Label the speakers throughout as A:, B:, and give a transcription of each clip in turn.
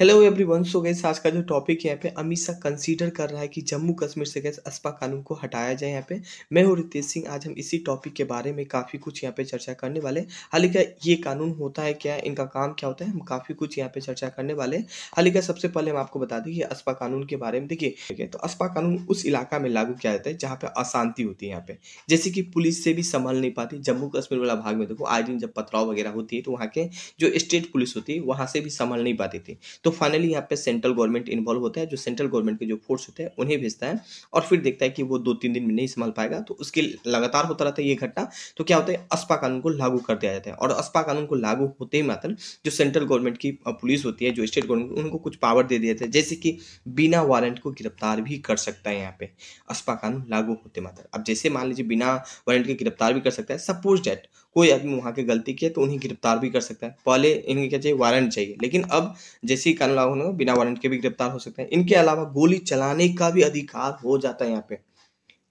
A: hello everyone so gas आज का जो टॉपिक है यहाँ पे अमित शाह कंसीडर कर रहा है कि जम्मू कश्मीर से गैस अस्पा कानून को हटाया जाए यहाँ पे मैं हूँ रितेश सिंह आज हम इसी टॉपिक के बारे में काफ़ी कुछ यहाँ पे चर्चा करने वाले हालांकि ये कानून होता है क्या इनका काम क्या होता है हम काफ़ी कुछ यहाँ पे चर्चा करने वाले हालांकि सबसे पहले हम आपको बता दें कि अस्पा कानून के बारे में देखिए तो अस्पा कानून उस इलाका में लागू किया जाता है जहाँ पे अशांति होती है यहाँ पे जैसे कि पुलिस से भी संभाल नहीं पाती जम्मू कश्मीर वाला भाग में देखो आज दिन जब पथराव वगैरह होती है तो वहाँ के जो स्टेट पुलिस होती है वहाँ से भी संभाल नहीं पाती थी तो तो फाइनली यहाँ पे सेंट्रल गवर्नमेंट इन्वॉल्व होता है जो सेंट्रल गवर्नमेंट के जो फोर्स होते हैं उन्हें भेजता है और फिर देखता है कि वो दो तीन दिन में नहीं संभाल पाएगा तो उसके लगातार होता रहता है ये घटना तो क्या होता है अस्पा कानून को लागू कर दिया जाता है और अस्पा कानून को लागू होते ही मात्र जो सेंट्रल गवर्नमेंट की पुलिस होती है जो स्टेट गवर्नमेंट उनको कुछ पावर दे दिया जाता है जैसे कि बिना वारंट को गिरफ्तार भी कर सकता है यहाँ पे अस्पा कानून लागू होते मात्र अब जैसे मान लीजिए बिना वारंट के गिरफ्तार भी कर सकता है सपोज डेट कोई आदमी वहाँ के गलती किया तो उन्हें गिरफ्तार भी कर सकता है पहले इन्हें क्या चाहिए वारंट चाहिए लेकिन अब जैसे ही कानून लागू होने बिना वारंट के भी गिरफ्तार हो सकते हैं इनके अलावा गोली चलाने का भी अधिकार हो जाता है यहाँ पे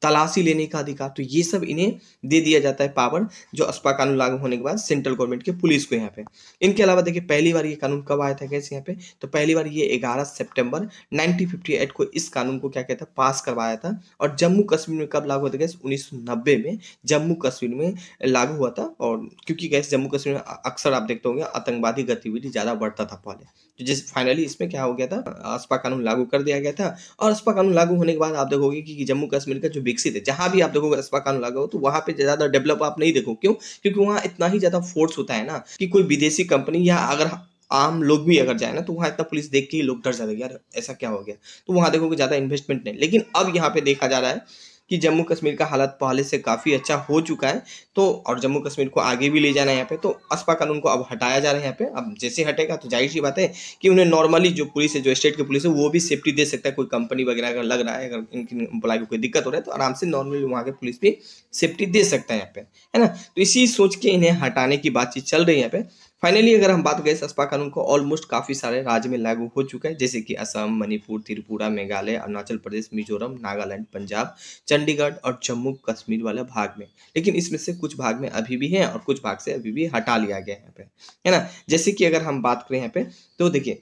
A: तलाशी लेने का अधिकार तो ये सब इन्हें दे दिया जाता है पावर जो अस्पा कानून लागू होने के बाद सेंट्रल गवर्नमेंट के पुलिस को यहाँ पे इनके अलावा देखिए पहली बार ये कानून कब आया था कैसे यहाँ पे तो पहली बार ये 11 सितंबर 1958 को इस कानून को क्या कहता है पास करवाया था और जम्मू कश्मीर में कब लागू था कैसे उन्नीस में जम्मू कश्मीर में लागू हुआ था और क्योंकि कैसे जम्मू कश्मीर में अक्सर आप देखते होंगे आतंकवादी गतिविधि ज़्यादा बढ़ता था पहले तो जिस फाइनली इसमें क्या हो गया था अस्पा कानून लागू कर दिया गया था और अस्पा कानून लागू होने के बाद आप देखोगे कि जम्मू कश्मीर का जो विकसित है जहां भी आप देखोगे रस्पा कानून लगा हो तो वहां पे ज्यादा डेवलप आप नहीं देखो क्यों क्योंकि वहां इतना ही ज्यादा फोर्स होता है ना कि कोई विदेशी कंपनी या अगर आम लोग भी अगर जाए ना तो वहाँ इतना पुलिस देख के ही लोग डर जाते यार ऐसा क्या हो गया तो वहाँ देखोगे ज़्यादा इन्वेस्टमेंट नहीं लेकिन अब यहाँ पे देखा जा रहा है कि जम्मू कश्मीर का हालत पहले से काफ़ी अच्छा हो चुका है तो और जम्मू कश्मीर को आगे भी ले जाना है यहाँ पे तो अस्पा कानून को अब हटाया जा रहा है यहाँ पे अब जैसे हटेगा तो जाहिर सी बात है कि उन्हें नॉर्मली जो पुलिस है जो स्टेट की पुलिस है वो भी सेफ्टी दे सकता है कोई कंपनी वगैरह अगर लग रहा है अगर इनकी एम्प्लॉय को कोई दिक्कत हो रहा है तो आराम से नॉर्मली वहाँ के पुलिस भी सेफ्टी दे सकता है यहाँ पे है ना तो इसी सोच के इन्हें हटाने की बातचीत चल रही है यहाँ पे फाइनली अगर हम बात करें सस्पा कानून को ऑलमोस्ट काफ़ी सारे राज्य में लागू हो चुका है जैसे कि असम मणिपुर त्रिपुरा मेघालय अरुणाचल प्रदेश मिजोरम नागालैंड पंजाब चंडीगढ़ और जम्मू कश्मीर वाले भाग में लेकिन इसमें से कुछ भाग में अभी भी है और कुछ भाग से अभी भी हटा लिया गया है है ना जैसे कि अगर हम बात करें यहाँ पे तो देखिए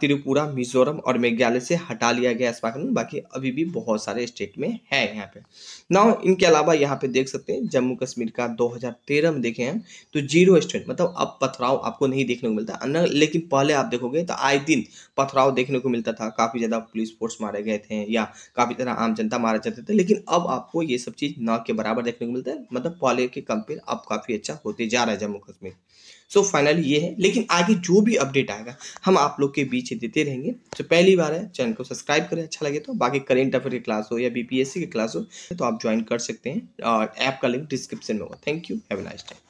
A: त्रिपुरा मिजोरम और मेघालय से हटा लिया गया सस्पा कानून बाकी अभी भी बहुत सारे स्टेट में है यहाँ पे ना इनके अलावा यहाँ पे देख सकते हैं जम्मू कश्मीर का दो में देखे हैं तो जीरो स्टेट मतलब अब पथराव पथराव आपको नहीं देखने को मिलता अन्य लेकिन पहले आप देखोगे तो आए दिन पथराव देखने को मिलता था काफ़ी ज़्यादा पुलिस फोर्स मारे गए थे या काफ़ी तरह आम जनता मारे जाते थे लेकिन अब आपको ये सब चीज़ ना के बराबर देखने को मिलता है मतलब पहले के कंपेयर अब काफ़ी अच्छा होते जा रहा है Jammu Kashmir so so, finally ये है लेकिन आगे जो भी अपडेट आएगा हम आप लोग के बीच देते रहेंगे तो पहली बार है चैनल को सब्सक्राइब करें अच्छा लगे तो बाकी करेंट अफेयर की क्लास हो या बीपीएससी की क्लास हो तो आप ज्वाइन कर सकते हैं और ऐप का लिंक डिस्क्रिप्शन में होगा thank you have nice time